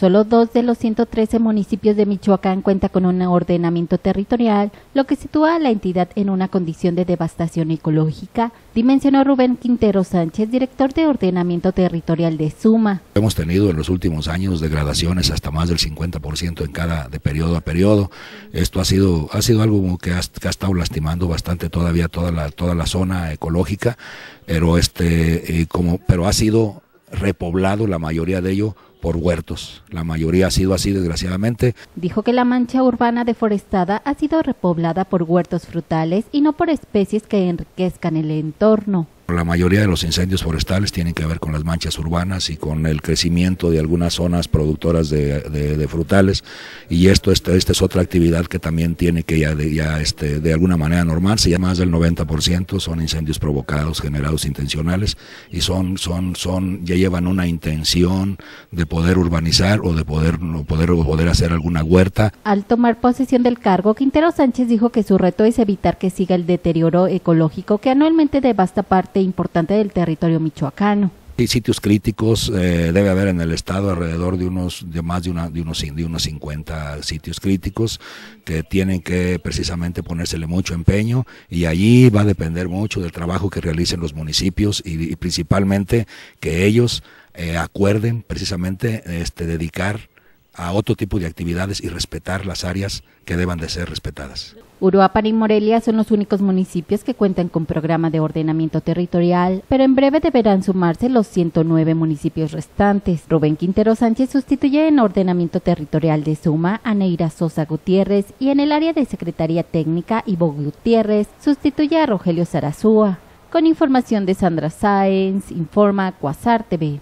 Solo dos de los 113 municipios de Michoacán cuenta con un ordenamiento territorial, lo que sitúa a la entidad en una condición de devastación ecológica, dimensionó Rubén Quintero Sánchez, director de ordenamiento territorial de Suma. Hemos tenido en los últimos años degradaciones hasta más del 50% en cada de periodo a periodo. Esto ha sido ha sido algo que ha, estado lastimando bastante todavía toda la toda la zona ecológica, pero este eh, como pero ha sido repoblado la mayoría de ello por huertos. La mayoría ha sido así, desgraciadamente. Dijo que la mancha urbana deforestada ha sido repoblada por huertos frutales y no por especies que enriquezcan el entorno. La mayoría de los incendios forestales tienen que ver con las manchas urbanas y con el crecimiento de algunas zonas productoras de, frutales y esto esta, es otra actividad que también tiene que ya, de, ya este, de alguna manera normal, si Ya más del 90% son incendios provocados, generados intencionales y son, son, son, ya llevan una intención de poder urbanizar o de poder, no poder, poder hacer alguna huerta. Al tomar posesión del cargo, Quintero Sánchez dijo que su reto es evitar que siga el deterioro ecológico que anualmente devasta parte importante del territorio michoacano. Y sitios críticos eh, debe haber en el estado? Alrededor de unos, de más de, una, de, unos, unos 50 sitios críticos que tienen que precisamente ponérsele mucho empeño y allí va a depender mucho del trabajo que realicen los municipios y, principalmente que ellos eh, acuerden precisamente este, dedicar a otro tipo de actividades y respetar las áreas que deban de ser respetadas. Uruapan y Morelia son los únicos municipios que cuentan con programa de ordenamiento territorial, pero en breve deberán sumarse los 109 municipios restantes. Rubén Quintero Sánchez sustituye en ordenamiento territorial de Suma a Neira Sosa Gutiérrez y en el área de Secretaría Técnica Ivo Gutiérrez sustituye a Rogelio Zarazúa. Con información de Sandra Sáenz, informa Cuasar TV.